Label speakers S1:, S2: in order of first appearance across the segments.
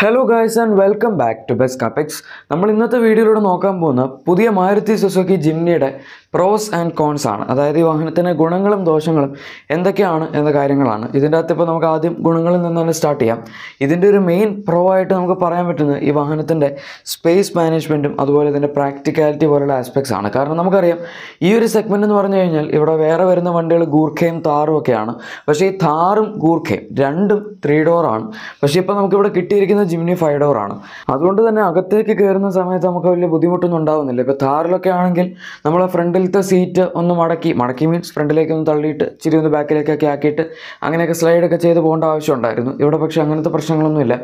S1: hello guys and welcome back to best കപ്പെക്സ് നമ്മൾ ഇന്നത്തെ വീഡിയോയിലൂടെ നോക്കാൻ പോകുന്ന പുതിയ മാരുതി സുസുക്കി ജിംനിയുടെ പ്രോസ് ആൻഡ് കോൺസ് ആണ് അതായത് ഈ വാഹനത്തിൻ്റെ ഗുണങ്ങളും ദോഷങ്ങളും എന്തൊക്കെയാണ് എന്ന കാര്യങ്ങളാണ് ഇതിൻ്റെ അകത്ത് ഇപ്പോൾ നമുക്ക് ആദ്യം ഗുണങ്ങളിൽ നിന്നാണ് സ്റ്റാർട്ട് ചെയ്യാം ഇതിൻ്റെ ഒരു മെയിൻ പ്രോ ആയിട്ട് നമുക്ക് പറയാൻ പറ്റുന്നത് ഈ വാഹനത്തിൻ്റെ സ്പേസ് മാനേജ്മെൻറ്റും അതുപോലെ ഇതിൻ്റെ പ്രാക്ടിക്കാലിറ്റി പോലുള്ള ആസ്പെക്ട്സ് ആണ് കാരണം നമുക്കറിയാം ഈ ഒരു സെഗ്മെൻ്റ് എന്ന് പറഞ്ഞു കഴിഞ്ഞാൽ ഇവിടെ വേറെ വരുന്ന വണ്ടികൾ ഗൂർഖയും താറും ഒക്കെയാണ് പക്ഷേ ഈ താറും ഗൂർഖയും രണ്ടും ത്രീ ഡോറാണ് പക്ഷേ ഇപ്പോൾ നമുക്കിവിടെ കിട്ടിയിരിക്കുന്ന ജിംനി ഫൈവ് ഡോറാണ് അതുകൊണ്ട് തന്നെ അകത്തേക്ക് കയറുന്ന സമയത്ത് നമുക്ക് വലിയ ബുദ്ധിമുട്ടൊന്നും ഉണ്ടാവുന്നില്ല ഇപ്പോൾ താറിലൊക്കെ ആണെങ്കിൽ നമ്മളെ ഫ്രണ്ടിൽ ഫ്രണ്ടിലത്തെ സീറ്റ് ഒന്ന് മടക്കി മടക്കി മീൻസ് ഫ്രണ്ടിലേക്ക് ഒന്ന് തള്ളിയിട്ട് ചിരി ഒന്ന് ബാക്കിലേക്കൊക്കെ ആക്കിയിട്ട് അങ്ങനെയൊക്കെ സ്ലൈഡൊക്കെ ചെയ്ത് പോകേണ്ട ആവശ്യമുണ്ടായിരുന്നു ഇവിടെ പക്ഷേ അങ്ങനത്തെ പ്രശ്നങ്ങളൊന്നുമില്ല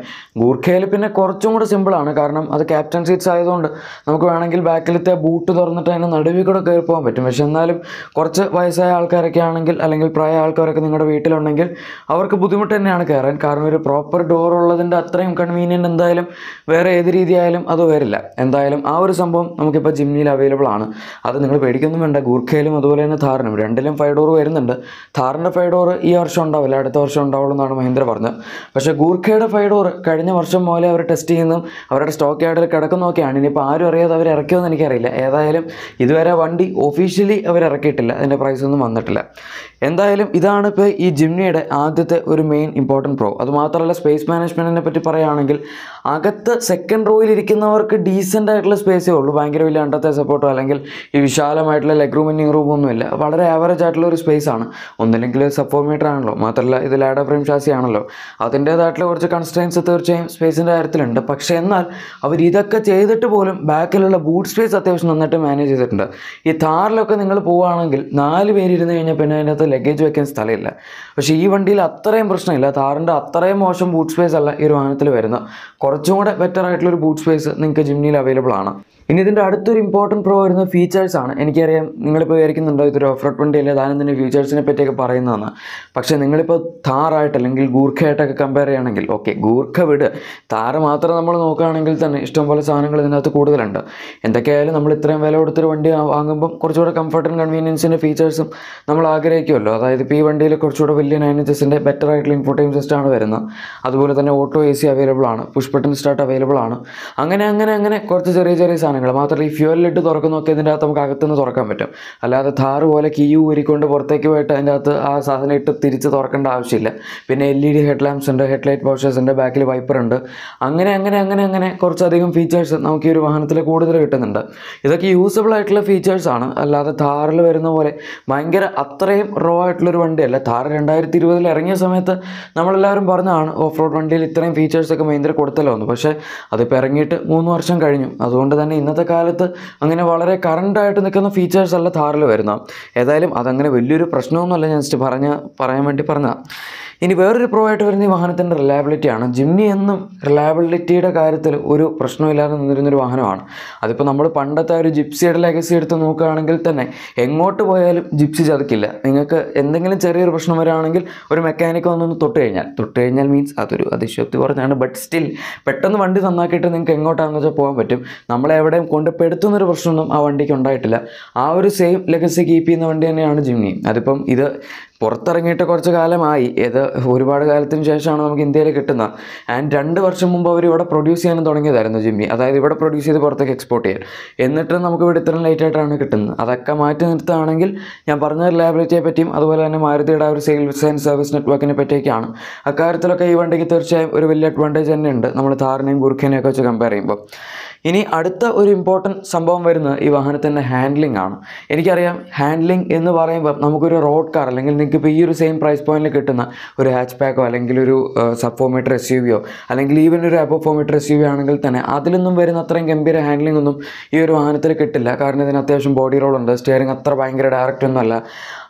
S1: ഗൂർഖയിൽ പിന്നെ കുറച്ചും കൂടെ സിമ്പിളാണ് കാരണം അത് ക്യാപ്റ്റൻ സീറ്റ്സ് ആയതുകൊണ്ട് നമുക്ക് വേണമെങ്കിൽ ബാക്കിലത്തെ ബൂട്ട് തുറന്നിട്ട് അതിന് നടുവിൽ കൂടെ കയറി പോകാൻ പറ്റും പക്ഷേ എന്നാലും കുറച്ച് വയസ്സായ ആൾക്കാരൊക്കെ ആണെങ്കിൽ അല്ലെങ്കിൽ പ്രായ ആൾക്കാരൊക്കെ നിങ്ങളുടെ വീട്ടിലുണ്ടെങ്കിൽ അവർക്ക് ബുദ്ധിമുട്ട് തന്നെയാണ് കയറാൻ കാരണം ഒരു പ്രോപ്പർ ഡോർ ഉള്ളതിൻ്റെ അത്രയും കൺവീനിയൻറ്റ് എന്തായാലും വേറെ ഏത് രീതിയായാലും അത് വരില്ല എന്തായാലും ആ ഒരു സംഭവം നമുക്കിപ്പോൾ ജിമ്മിയിൽ അവൈലബിൾ ആണ് അത് നിങ്ങൾ പേടിക്കും ഒന്നും വേണ്ട ഗൂർഖയിലും അതുപോലെ തന്നെ ഥാറിനും രണ്ടിലും ഫൈവ് ഡോർ വരുന്നുണ്ട് ഥാറിൻ്റെ ഫൈവ് ഡോർ ഈ വർഷം ഉണ്ടാവില്ല അടുത്ത വർഷം ഉണ്ടാവുള്ളൂ എന്നാണ് മഹീന്ദ്ര പറഞ്ഞത് പക്ഷേ ഗൂർഖയുടെ ഫൈവ് ഡോർ കഴിഞ്ഞ വർഷം പോലെ അവർ ടെസ്റ്റ് ചെയ്യുന്നതും അവരുടെ സ്റ്റോക്ക് ആയിട്ട് കിടക്കുന്നതൊക്കെയാണ് ഇനിയിപ്പോൾ ആരും അറിയാതെ അവർ ഇറക്കിയോന്ന് എനിക്കറിയില്ല ഏതായാലും ഇതുവരെ വണ്ടി ഒഫീഷ്യലി അവർ ഇറക്കിയിട്ടില്ല അതിൻ്റെ പ്രൈസ് ഒന്നും വന്നിട്ടില്ല എന്തായാലും ഇതാണ് ഇപ്പോൾ ഈ ജിംനിയുടെ ആദ്യത്തെ ഒരു മെയിൻ ഇമ്പോർട്ടൻറ്റ് പ്രോ അതുമാത്രമല്ല സ്പേസ് മാനേജ്മെൻറ്റിനെ പറ്റി പറയുകയാണെങ്കിൽ അകത്ത് സെക്കൻഡ് റോയിൽ ഇരിക്കുന്നവർക്ക് ഡീസൻ്റ് ആയിട്ടുള്ള സ്പേസേ ഉള്ളൂ ഭയങ്കര വലിയ അണ്ടത്തെ സപ്പോർട്ടോ അല്ലെങ്കിൽ ഈ വിശാലമായ ഭയങ്കരമായിട്ടുള്ള ലെഗ് റൂം ഇന്നിങ് റൂം വളരെ ആവറേജ് ആയിട്ടുള്ള ഒരു സ്പേസ് ആണ് ഒന്നില്ലെങ്കിൽ സബ്ഫോമീറ്റർ ആണല്ലോ മാത്രമല്ല ഇത് ലാഡ ഫ്രെയിം ഷാസി ആണല്ലോ അതിൻ്റേതായിട്ടുള്ള കുറച്ച് കൺസ്ട്രെയിൻസ് തീർച്ചയായും സ്പേസിൻ്റെ കാര്യത്തിലുണ്ട് പക്ഷേ എന്നാൽ അവർ ഇതൊക്കെ ചെയ്തിട്ട് പോലും ബാക്കിലുള്ള ബൂട്ട് സ്പേസ് അത്യാവശ്യം നന്നായിട്ട് മാനേജ് ചെയ്തിട്ടുണ്ട് ഈ താറിലൊക്കെ നിങ്ങൾ പോവുകയാണെങ്കിൽ നാല് പേരിരുന്ന് കഴിഞ്ഞാൽ പിന്നെ അതിനകത്ത് ലഗേജ് വെക്കാൻ സ്ഥലമില്ല പക്ഷേ ഈ വണ്ടിയിൽ അത്രയും പ്രശ്നമില്ല താറിൻ്റെ അത്രയും മോശം ബൂട്ട് സ്പേസ് അല്ല ഈ ഒരു വാഹനത്തിൽ വരുന്നത് കുറച്ചും കൂടെ ബെറ്റർ ആയിട്ടുള്ളൊരു ബൂട്ട് സ്പേസ് നിങ്ങൾക്ക് ജിംനിയിൽ അവൈലബിൾ ആണ് ഇനി ഇതിൻ്റെ അടുത്തൊരു ഇമ്പോർട്ടൻറ്റ് പ്രോ വരുന്ന ഫീച്ചേഴ്സ് ആണ് എനിക്കറിയാം നിങ്ങളിപ്പോൾ വിചാരിക്കുന്നുണ്ടോ ഇതൊരു ഓഫ് റോഡ് വണ്ടി താനും തന്നെ ഫീച്ചേഴ്സിനെ പറ്റിയൊക്കെ പറയുന്നതാണ് പക്ഷേ നിങ്ങളിപ്പോൾ താറായിട്ട് അല്ലെങ്കിൽ ഗൂർഖയായിട്ടൊക്കെ കമ്പയർ ചെയ്യുകയാണെങ്കിൽ ഓക്കെ ഗൂർഖ വിട് താറ് മാത്രം നമ്മൾ നോക്കുകയാണെങ്കിൽ തന്നെ ഇഷ്ടംപോലെ സാധനങ്ങൾ ഇതിനകത്ത് കൂടുതലുണ്ട് എന്തൊക്കെയായാലും നമ്മൾ ഇത്രയും വില കൊടുത്തൊരു വണ്ടി വാങ്ങുമ്പം കുറച്ചുകൂടെ കംഫർട്ട് ആൻഡ് കൺവീനിയൻസിൻ്റെ ഫീച്ചേഴ്സും നമ്മൾ ആഗ്രഹിക്കുമല്ലോ അതായത് ഇപ്പോൾ ഈ വണ്ടിയിൽ കുറച്ചുകൂടെ വലിയ നയൻ ഇഞ്ചസിൻ്റെ ബെറ്റർ ആയിട്ടുള്ള ഇൻഫോർട്ടൈം ആണ് വരുന്നത് അതുപോലെ തന്നെ ഓട്ടോ എ സി അവൈലബിൾ ആണ് പുഷ് ബട്ടൺ സ്റ്റാർട്ട് അവൈലബിൾ ആണ് അങ്ങനെ അങ്ങനെ അങ്ങനെ കുറച്ച് ചെറിയ ചെറിയ സാധനങ്ങൾ സാധനങ്ങൾ മാത്രമല്ല ഈ ഫ്യൂവലിട്ട് തുറക്കുന്നൊക്കെ ഇതിൻ്റെ അകത്ത് നമുക്ക് അകത്തുനിന്ന് തുറക്കാൻ പറ്റും അല്ലാതെ താർ പോലെ കീയു ഉരിക്കൊണ്ട് പുറത്തേക്ക് പോയിട്ട് അതിൻ്റെ അകത്ത് ആ സാധനം ഇട്ട് തിരിച്ച് തുറക്കേണ്ട ആവശ്യമില്ല പിന്നെ L E D head lamps ഉണ്ട് ഹെഡ് ലൈറ്റ് ബോഷസ് ഉണ്ട് ബാക്കിൽ വൈപ്പർ ഉണ്ട് അങ്ങനെ അങ്ങനെ അങ്ങനെ അങ്ങനെ കുറച്ചധികം ഫീച്ചേഴ്സ് നമുക്ക് ഈ ഒരു വാഹനത്തിൽ കൂടുതൽ കിട്ടുന്നുണ്ട് ഇതൊക്കെ യൂസബിൾ ആയിട്ടുള്ള ഫീച്ചേഴ്സാണ് അല്ലാതെ താറിൽ വരുന്ന പോലെ ഭയങ്കര അത്രയും റോ ആയിട്ടുള്ളൊരു വണ്ടിയല്ല ധാർ രണ്ടായിരത്തി ഇരുപതിൽ ഇറങ്ങിയ സമയത്ത് നമ്മളെല്ലാവരും പറഞ്ഞതാണ് ഓഫ് റോഡ് വണ്ടിയിൽ ഇത്രയും ഫീച്ചേഴ്സൊക്കെ മൈന്ദ്ര കൊടുത്തല്ലോ എന്ന് പക്ഷേ അതിപ്പോൾ ഇറങ്ങിയിട്ട് മൂന്ന് വർഷം കഴിഞ്ഞു അതുകൊണ്ട് തന്നെ ഇന്നത്തെ കാലത്ത് അങ്ങനെ വളരെ കറണ്ടായിട്ട് നിൽക്കുന്ന ഫീച്ചേഴ്സ് അല്ല ഥാറിൽ വരുന്ന ഏതായാലും അതങ്ങനെ വലിയൊരു പ്രശ്നമൊന്നുമല്ല ഞാൻ ജസ്റ്റ് പറഞ്ഞ പറയാൻ വേണ്ടി പറഞ്ഞതാണ് ഇനി വേറൊരു പ്രോ ആയിട്ട് വരുന്ന ഈ വാഹനത്തിൻ്റെ റിലയബിലിറ്റിയാണ് ജിംനി എന്നും റിലയബിലിറ്റിയുടെ കാര്യത്തിൽ ഒരു പ്രശ്നമില്ലാതെ നിന്നിരുന്നൊരു വാഹനമാണ് അതിപ്പോൾ നമ്മൾ പണ്ടത്തെ ഒരു ജിപ്സിയുടെ ലെഗസി എടുത്ത് നോക്കുകയാണെങ്കിൽ തന്നെ എങ്ങോട്ട് പോയാലും ജിപ്സി ചതിക്കില്ല നിങ്ങൾക്ക് എന്തെങ്കിലും ചെറിയൊരു പ്രശ്നം വരാണെങ്കിൽ ഒരു മെക്കാനിക് വന്നൊന്ന് തൊട്ട് കഴിഞ്ഞാൽ തൊട്ട് കഴിഞ്ഞാൽ മീൻസ് അതൊരു അതിശയോക്തി പറഞ്ഞാണ് ബട്ട് സ്റ്റിൽ പെട്ടെന്ന് വണ്ടി നന്നാക്കിയിട്ട് നിങ്ങൾക്ക് എങ്ങോട്ടാണെന്ന് വെച്ചാൽ പോകാൻ പറ്റും നമ്മളെവിടെയും കൊണ്ട് പെടുത്തുന്നൊരു പ്രശ്നമൊന്നും ആ വണ്ടിക്ക് ഉണ്ടായിട്ടില്ല ആ ഒരു സെയിം ലെഗസി കീപ്പ് ചെയ്യുന്ന വണ്ടി തന്നെയാണ് ജിംനി അതിപ്പം ഇത് പുറത്തിറങ്ങിയിട്ട് കുറച്ച് കാലമായി ഏത് ഒരുപാട് കാലത്തിന് ശേഷമാണ് നമുക്ക് ഇന്ത്യയിൽ കിട്ടുന്നത് ആൻഡ് രണ്ട് വർഷം മുമ്പ് അവർ ഇവിടെ പ്രൊഡ്യൂസ് ചെയ്യാനും തുടങ്ങിയതായിരുന്നു ജിമ്മി അതായത് ഇവിടെ പ്രൊഡ്യൂസ് ചെയ്ത് പുറത്തേക്ക് എക്സ്പോർട്ട് ചെയ്യാൻ എന്നിട്ട് നമുക്ക് ഇവിടെ ഇത്രയും ലേറ്റ് ആയിട്ടാണ് കിട്ടുന്നത് അതൊക്കെ മാറ്റി നിർത്തുകയാണെങ്കിൽ ഞാൻ പറഞ്ഞ റിലയബിലിറ്റിയെ പറ്റിയും അതുപോലെ തന്നെ മാരുതിയുടെ ഒരു സെയിൽസ് ആൻഡ് സർവീസ് നെറ്റ്വർക്കിനെ പറ്റിയൊക്കെയാണ് അക്കാര്യത്തിലൊക്കെ ഈ വണ്ടിക്ക് തീർച്ചയായും ഒരു വലിയ അഡ്വാൻറ്റേജ് തന്നെയുണ്ട് ഉണ്ട് നമ്മൾ ധാരണയും ഗുർഖിനെയൊക്കെ വെച്ച് കമ്പയർ ചെയ്യുമ്പോൾ ഇനി അടുത്ത ഒരു ഇമ്പോർട്ടൻറ്റ് സംഭവം വരുന്നത് ഈ വാഹനത്തിൻ്റെ ഹാൻഡ്ലിംഗ് ആണ് എനിക്കറിയാം ഹാൻഡ്ലിംഗ് എന്ന് പറയുമ്പോൾ നമുക്കൊരു റോഡ് കാർ അല്ലെങ്കിൽ നിങ്ങൾക്ക് ഇപ്പോൾ ഈ ഒരു സെയിം പ്രൈസ് പോയിന്റിൽ കിട്ടുന്ന ഒരു ഹാച്ച് പാക്കോ അല്ലെങ്കിൽ ഒരു sub four meter S U വിയോ അല്ലെങ്കിൽ ഈവൻ ഒരു above four meter S U V ആണെങ്കിൽ തന്നെ അതിലൊന്നും വരുന്ന അത്രയും ഗംഭീര ഹാൻഡ്ലിംഗ് ഒന്നും ഈ ഒരു വാഹനത്തിൽ കിട്ടില്ല കാരണം ഇതിന് അത്യാവശ്യം ബോഡി റോളുണ്ട് സ്റ്റിയറിംഗ് അത്ര ഭയങ്കര ഡയറക്റ്റ് ഒന്നുമല്ല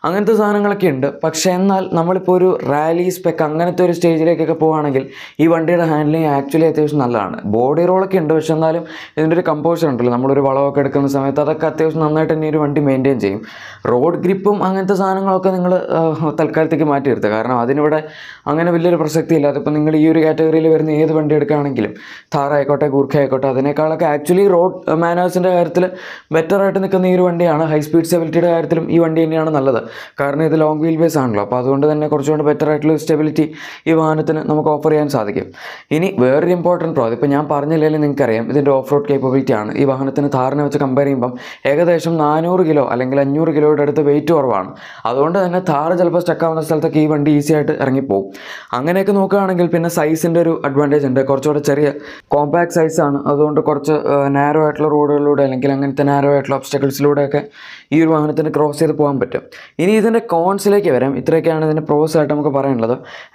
S1: അങ്ങനത്തെ സാധനങ്ങളൊക്കെ ഉണ്ട് പക്ഷേ എന്നാൽ നമ്മളിപ്പോൾ ഒരു റാലി സ്പെക്ക് അങ്ങനത്തെ ഒരു സ്റ്റേജിലേക്കൊക്കെ പോവുകയാണെങ്കിൽ ഈ വണ്ടിയുടെ ഹാൻഡ്ലിങ് ആക്ച്വലി അത്യാവശ്യം നല്ലതാണ് ബോഡി റോളൊക്കെ ഉണ്ട് പക്ഷെ എന്നാലും ഇതിൻ്റെ ഒരു കമ്പോസർ ഉണ്ടല്ലോ നമ്മളൊരു വളമൊക്കെ എടുക്കുന്ന സമയത്ത് അതൊക്കെ അത്യാവശ്യം നന്നായിട്ട് തന്നെ ഒരു വണ്ടി മെയിൻറ്റെയിൻ ചെയ്യും റോഡ് ഗ്രിപ്പും അങ്ങനത്തെ സാധനങ്ങളൊക്കെ നിങ്ങൾ തൽക്കാലത്തേക്ക് മാറ്റി നിർത്തുക കാരണം അതിനിവിടെ അങ്ങനെ വലിയൊരു പ്രസക്തി ഇല്ല അതിപ്പോൾ നിങ്ങൾ ഈ ഒരു കാറ്റഗറിയിൽ വരുന്ന ഏത് വണ്ടി എടുക്കുകയാണെങ്കിലും ആയിക്കോട്ടെ ഗൂർഖ ആയിക്കോട്ടെ അതിനേക്കാളൊക്കെ ആക്ച്വലി റോഡ് മാനേഴ്സിൻ്റെ കാര്യത്തിൽ ബെറ്ററായിട്ട് നിൽക്കുന്ന ഈ ഒരു വണ്ടിയാണ് ഹൈ സ്പീഡ് സ്റ്റെബിലിറ്റിയുടെ കാര്യത്തിലും ഈ വണ്ടി തന്നെയാണ് നല്ലത് കാരണം ഇത് ലോങ് വീൽ ബേസ് ആണല്ലോ അപ്പോൾ അതുകൊണ്ട് തന്നെ കുറച്ചുകൂടി ബെറ്റർ ആയിട്ടുള്ള സ്റ്റെബിലിറ്റി ഈ വാഹനത്തിന് നമുക്ക് ഓഫർ ചെയ്യാൻ സാധിക്കും ഇനി വേറൊരു ഇമ്പോർട്ടൻറ്റ് പ്രോ ഇപ്പോൾ ഞാൻ പറഞ്ഞില്ലെങ്കിൽ നിങ്ങൾക്കറിയാം ഇതിൻ്റെ ഓഫ് റോഡ് കേപ്പബിലിറ്റി ആണ് ഈ വാഹനത്തിന് ധാരണ വെച്ച് കമ്പയർ ചെയ്യുമ്പം ഏകദേശം നാനൂറ് കിലോ അല്ലെങ്കിൽ അഞ്ഞൂറ് കിലോയുടെ അടുത്ത് വെയിറ്റ് കുറവാണ് അതുകൊണ്ട് തന്നെ താറ് ചിലപ്പോൾ സ്റ്റക്കാവുന്ന സ്ഥലത്തൊക്കെ ഈ വണ്ടി ഈസി ആയിട്ട് ഇറങ്ങിപ്പോവും അങ്ങനെയൊക്കെ നോക്കുകയാണെങ്കിൽ പിന്നെ സൈസിൻ്റെ ഒരു അഡ്വാൻറ്റേജ് ഉണ്ട് കുറച്ചുകൂടെ ചെറിയ കോമ്പാക്ട് സൈസാണ് അതുകൊണ്ട് കുറച്ച് നാരോ ആയിട്ടുള്ള റോഡുകളിലൂടെ അല്ലെങ്കിൽ അങ്ങനത്തെ നാരോ ആയിട്ടുള്ള ഒബ്സ്റ്റക്കിൾസിലൂടെയൊക്കെ ഈ ഒരു വാഹനത്തിന് ക്രോസ് ചെയ്ത് പോകാൻ പറ്റും ഇനി ഇതിൻ്റെ കോൺസിലേക്ക് വരാം ഇത്രയൊക്കെയാണ് ഇതിൻ്റെ പ്രോസ് ആയിട്ട് നമുക്ക് പറയാനുള്ളത്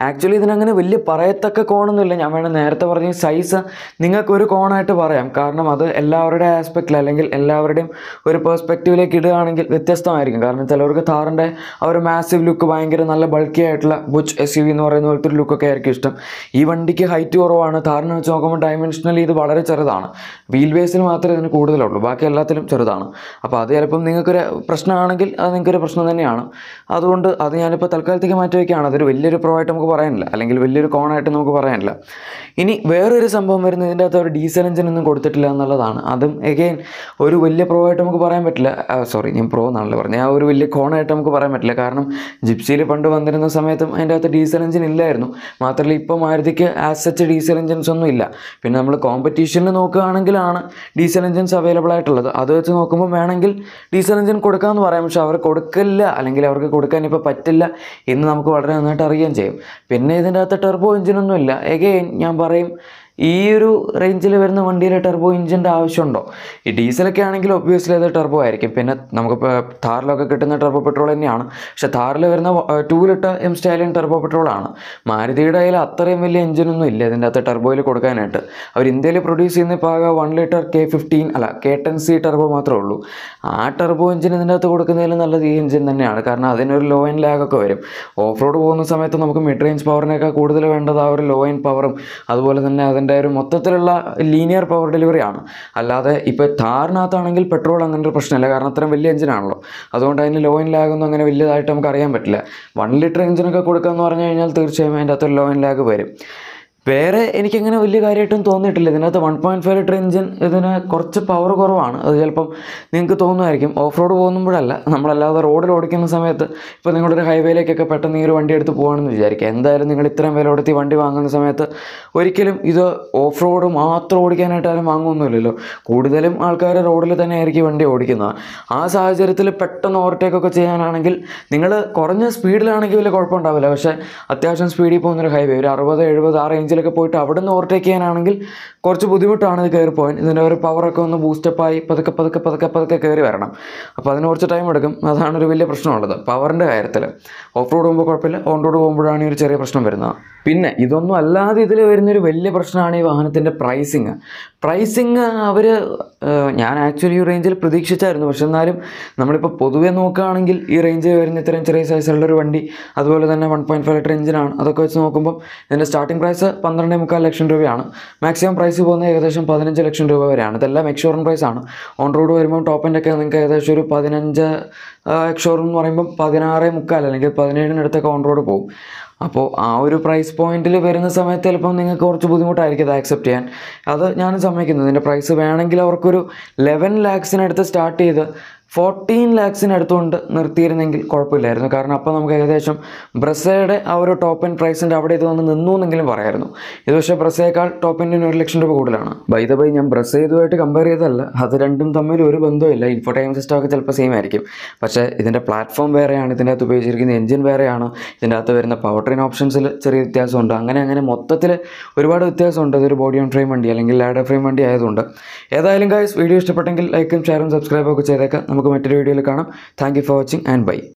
S1: ആക്ച്വലി ഇതിനങ്ങനെ വലിയ പറയത്തക്ക കോണൊന്നുമില്ല ഞാൻ വേണം നേരത്തെ പറഞ്ഞ സൈസ് നിങ്ങൾക്ക് ഒരു കോണായിട്ട് പറയാം കാരണം അത് എല്ലാവരുടെ ആസ്പെക്റ്റിൽ അല്ലെങ്കിൽ എല്ലാവരുടെയും ഒരു പെർസ്പെക്റ്റീവിലേക്ക് ഇടുകയാണെങ്കിൽ വ്യത്യസ്തമായിരിക്കും കാരണം ചിലവർക്ക് താറിൻ്റെ ആ ഒരു മാസീവ് ലുക്ക് ഭയങ്കര നല്ല ബൾക്കി ആയിട്ടുള്ള ബുച്ച് എസ് യു വി എന്ന് പറയുന്ന പോലത്തെ ഒരു ലുക്കൊക്കെ ആയിരിക്കും ഇഷ്ടം ഈ വണ്ടിക്ക് ഹൈറ്റ് കുറവാണ് താറിനെ വെച്ച് നോക്കുമ്പോൾ ഡയമെൻഷനലി ഇത് വളരെ ചെറുതാണ് വീൽ ബേസിൽ മാത്രമേ ഇതിന് കൂടുതലുള്ളൂ ബാക്കി എല്ലാത്തിലും ചെറുതാണ് അപ്പോൾ അത് ചിലപ്പം നിങ്ങൾക്കൊരു പ്രശ്നമാണെങ്കിൽ അത് നിങ്ങൾക്കൊരു പ്രശ്നം തന്നെയാണ് അതുകൊണ്ട് അത് ഞാനിപ്പോൾ തൽക്കാലത്തേക്ക് മാറ്റി വയ്ക്കുകയാണ് അതൊരു വലിയൊരു പ്രോ ആയിട്ട് നമുക്ക് പറയാനില്ല അല്ലെങ്കിൽ വലിയൊരു കോണായിട്ട് നമുക്ക് പറയാനില്ല ഇനി വേറൊരു സംഭവം വരുന്നത് ഇതിൻ്റെ അകത്ത് ഒരു ഡീസൽ എഞ്ചിൻ ഒന്നും കൊടുത്തിട്ടില്ല എന്നുള്ളതാണ് അതും എഗെയിൻ ഒരു വലിയ പ്രോ ആയിട്ട് നമുക്ക് പറയാൻ പറ്റില്ല സോറി ഞാൻ പ്രോ എന്നാണല്ലോ പറഞ്ഞത് ആ ഒരു വലിയ കോണായിട്ട് നമുക്ക് പറയാൻ പറ്റില്ല കാരണം ജിപ്സിയിൽ പണ്ട് വന്നിരുന്ന സമയത്തും അതിൻ്റെ അകത്ത് ഡീസൽ എഞ്ചിൻ ഇല്ലായിരുന്നു മാത്രമല്ല ഇപ്പോൾ മാരുതിക്ക് ആസ് സച്ച് ഡീസൽ എഞ്ചിൻസ് ഒന്നും ഇല്ല പിന്നെ നമ്മൾ കോമ്പറ്റീഷനിൽ നോക്കുകയാണെങ്കിൽ ലെവലിലാണ് ഡീസൽ എഞ്ചിൻസ് അവൈലബിൾ ആയിട്ടുള്ളത് അത് വെച്ച് നോക്കുമ്പോൾ വേണമെങ്കിൽ ഡീസൽ എഞ്ചിൻ കൊടുക്കാമെന്ന് പറയാം പക്ഷേ അവർ കൊടുക്കില്ല അല്ലെങ്കിൽ അവർക്ക് കൊടുക്കാൻ ഇപ്പോൾ പറ്റില്ല എന്ന് നമുക്ക് വളരെ നന്നായിട്ട് അറിയുകയും ചെയ്യും പിന്നെ ഇതിൻ്റെ അകത്ത് ടെർബോ ഇല്ല എഗെയിൻ ഞാൻ പറയും ഈ ഒരു റേഞ്ചിൽ വരുന്ന വണ്ടിയിൽ ടെർബോ ഇഞ്ചിൻ്റെ ആവശ്യമുണ്ടോ ഈ ഡീസലൊക്കെ ആണെങ്കിൽ ഒബ്വിയസ്ലി അത് ടെർബോ ആയിരിക്കും പിന്നെ നമുക്ക് താറിലൊക്കെ കിട്ടുന്ന ടെർബോ പെട്രോൾ തന്നെയാണ് പക്ഷേ താറിൽ വരുന്ന two litre M stallion turbo പെട്രോളാണ് മാരുതിയുടെ അതിൽ അത്രയും വലിയ എഞ്ചിനൊന്നും ഇല്ല ഇതിൻ്റെ അകത്ത് ടെർബോയിൽ കൊടുക്കാനായിട്ട് അവർ ഇന്ത്യയിൽ പ്രൊഡ്യൂസ് ചെയ്യുന്ന ഇപ്പോൾ ആകെ വൺ ലിറ്റർ കെ ഫിഫ്റ്റീൻ അല്ല കെ ടെൻ സി ടെർബോ മാത്രമേ ഉള്ളൂ ആ ടെർബോ എഞ്ചിൻ ഇതിൻ്റെ അകത്ത് കൊടുക്കുന്നതിൽ നല്ലത് ഈ എഞ്ചിൻ തന്നെയാണ് കാരണം അതിനൊരു ലോ ആൻഡ് ലാഗൊക്കെ വരും ഓഫ് റോഡ് പോകുന്ന സമയത്ത് നമുക്ക് മിഡ് റേഞ്ച് പവറിനേക്കാൾ കൂടുതൽ വേണ്ടത് ആ ഒരു ലോ എൻ പവറും അതുപോലെ തന്നെ അതിൻ്റെ ഇതിൻ്റെ ഒരു മൊത്തത്തിലുള്ള ലീനിയർ പവർ ഡെലിവറി ആണ് അല്ലാതെ ഇപ്പോൾ താറിനകത്താണെങ്കിൽ പെട്രോൾ അങ്ങനെ ഒരു പ്രശ്നമില്ല കാരണം അത്രയും വലിയ എഞ്ചിനാണല്ലോ അതുകൊണ്ട് അതിന് ലോ ഇൻ ലാഗൊന്നും അങ്ങനെ വലിയതായിട്ട് നമുക്ക് അറിയാൻ പറ്റില്ല വൺ ലിറ്റർ എഞ്ചിനൊക്കെ കൊടുക്കുക എന്ന് പറഞ്ഞു കഴിഞ്ഞാൽ തീർച്ചയായും അതിൻ്റെ അകത്ത് ലോ ഇൻ ലാഗ് വരും വേറെ എനിക്കങ്ങനെ വലിയ കാര്യമായിട്ടും തോന്നിയിട്ടില്ല ഇതിനകത്ത് one point five litre engine ഇതിന് കുറച്ച് പവർ കുറവാണ് അത് ചിലപ്പം നിങ്ങൾക്ക് തോന്നുമായിരിക്കും ഓഫ് റോഡ് പോകുമ്പോഴല്ല നമ്മളല്ലാതെ റോഡിൽ ഓടിക്കുന്ന സമയത്ത് ഇപ്പോൾ നിങ്ങളൊരു ഹൈവേയിലേക്കൊക്കെ പെട്ടെന്ന് ഈ ഒരു വണ്ടി എടുത്ത് പോകുകയാണെന്ന് വിചാരിക്കുക എന്തായാലും നിങ്ങൾ ഇത്രയും വില കൊടുത്തി വണ്ടി വാങ്ങുന്ന സമയത്ത് ഒരിക്കലും ഇത് ഓഫ് റോഡ് മാത്രം ഓടിക്കാനായിട്ടാലും വാങ്ങുമൊന്നുമില്ലല്ലോ കൂടുതലും ആൾക്കാർ റോഡിൽ തന്നെ ആയിരിക്കും വണ്ടി ഓടിക്കുന്നത് ആ സാഹചര്യത്തിൽ പെട്ടെന്ന് ഓവർടേക്കൊക്കെ ചെയ്യാനാണെങ്കിൽ നിങ്ങൾ കുറഞ്ഞ സ്പീഡിലാണെങ്കിൽ വലിയ കുഴപ്പമുണ്ടാവില്ല പക്ഷേ അത്യാവശ്യം സ്പീഡിൽ പോകുന്നൊരു ഹൈവേ ഒരു അറുപത് എഴുപത് ആ റേഞ്ചിൽ ഡിസ്റ്റൻസിലൊക്കെ പോയിട്ട് അവിടെ നിന്ന് ഓവർടേക്ക് ചെയ്യാനാണെങ്കിൽ കുറച്ച് ബുദ്ധിമുട്ടാണ് ഇത് കയറി പോകാൻ ഇതിൻ്റെ ഒരു പവറൊക്കെ ഒന്ന് ബൂസ്റ്റപ്പായി പതുക്കെ പതുക്കെ പതുക്കെ പതുക്കെ കയറി വരണം അപ്പോൾ അതിന് കുറച്ച് ടൈം എടുക്കും അതാണ് ഒരു വലിയ പ്രശ്നമുള്ളത് പവറിൻ്റെ കാര്യത്തിൽ ഓഫ് റോഡ് പോകുമ്പോൾ കുഴപ്പമില്ല ഓൺ റോഡ് പോകുമ്പോഴാണ് ഒരു ചെറിയ പ്രശ്നം വരുന്നത് പിന്നെ ഇതൊന്നും അല്ലാതെ ഇതിൽ വരുന്നൊരു വലിയ പ്രശ്നമാണ് ഈ വാഹനത്തിൻ്റെ പ്രൈസിങ് പ്രൈസിങ് അവർ ഞാൻ ആക്ച്വലി ഈ റേഞ്ചിൽ പ്രതീക്ഷിച്ചായിരുന്നു പക്ഷെ എന്നാലും നമ്മളിപ്പോൾ പൊതുവേ നോക്കുകയാണെങ്കിൽ ഈ റേഞ്ചിൽ വരുന്ന ഇത്രയും ചെറിയ സൈസിലുള്ള ഒരു വണ്ടി അതുപോലെ തന്നെ വൺ പോയിൻറ്റ് ഫൈവ് ലിറ്റർ എഞ്ചിനാണ് അതൊക്കെ വെച്ച് നോക്കുമ്പോൾ ഇതിൻ്റെ സ്റ്റാർട്ടിംഗ് പ്രൈസ് പന്ത്രണ്ട് മുക്കാൽ ലക്ഷം രൂപയാണ് മാക്സിമം പ്രൈസ് പോകുന്നത് ഏകദേശം പതിനഞ്ച് ലക്ഷം രൂപ വരെയാണ് ഇതെല്ലാം എക്സ്ഷോറൻ പ്രൈസ് ആണ് ഓൺ റോഡ് വരുമ്പോൾ ടോപ്പ് എൻ്റൊക്കെ നിങ്ങൾക്ക് ഏകദേശം ഒരു പതിനഞ്ച് എക്ഷോറൂം എന്ന് പറയുമ്പോൾ പതിനാറ് മുക്കാൽ അല്ലെങ്കിൽ പതിനേഴിനടുത്തൊക്കെ ഓൺ റോഡ് പോകും അപ്പോൾ ആ ഒരു പ്രൈസ് പോയിന്റിൽ വരുന്ന സമയത്ത് ചിലപ്പം നിങ്ങൾക്ക് കുറച്ച് ബുദ്ധിമുട്ടായിരിക്കും അത് ആക്സെപ്റ്റ് ചെയ്യാൻ അത് ഞാൻ സമ്മതിക്കുന്നു ഇതിൻ്റെ പ്രൈസ് വേണമെങ്കിൽ അവർക്കൊരു ലെവൻ ലാക്സിനടുത്ത് സ്റ്റാർട്ട് ചെയ്ത് ഫോർട്ടീൻ ലാക്സിന് അടുത്തുകൊണ്ട് നിർത്തിയിരുന്നെങ്കിൽ കുഴപ്പമില്ലായിരുന്നു കാരണം അപ്പോൾ നമുക്ക് ഏകദേശം ബ്രസയുടെ ആ ഒരു ടോപ്പ് എൻ പ്രൈസിൻ്റെ അവിടെ ഇത് വന്ന് നിന്നു എന്നെങ്കിലും പറയായിരുന്നു ഇത് പക്ഷേ ബ്രസയേക്കാൾ ടോപ്പ് ഒരു ലക്ഷം രൂപ കൂടുതലാണ് ബൈ ബൈ ഞാൻ ബ്രസ ഇതുമായിട്ട് കമ്പയർ ചെയ്തതല്ല അത് രണ്ടും തമ്മിൽ ഒരു ബന്ധമില്ല ഇൻഫോടൈം സിസ്റ്റമൊക്കെ ചിലപ്പോൾ സെയിം ആയിരിക്കും പക്ഷേ ഇതിൻ്റെ പ്ലാറ്റ്ഫോം വേറെയാണ് ഇതിൻ്റെ അകത്ത് ഉപയോഗിച്ചിരിക്കുന്ന എഞ്ചിൻ വേറെയാണ് ഇതിൻ്റെ അകത്ത് വരുന്ന പവർ ട്രെയിൻ ഓപ്ഷൻസിൽ ചെറിയ വ്യത്യാസമുണ്ട് അങ്ങനെ അങ്ങനെ മൊത്തത്തിൽ ഒരുപാട് വ്യത്യാസമുണ്ട് ഇതൊരു ബോഡി ഓൺ ഫ്രെയിം വണ്ടി അല്ലെങ്കിൽ ലാഡർ ഫ്രെയിം വണ്ടി ആയതുകൊണ്ട് ഏതായാലും ഗായ്സ് വീഡിയോ ഇഷ്ടപ്പെട്ടെങ്കിൽ ലൈക്കും ഷെയറും സബ്സ്ക്രൈബും ഒക്കെ ചെയ്തേക്കാം നമുക്ക് മറ്റൊരു വീഡിയോയിൽ കാണാം thank for watching and by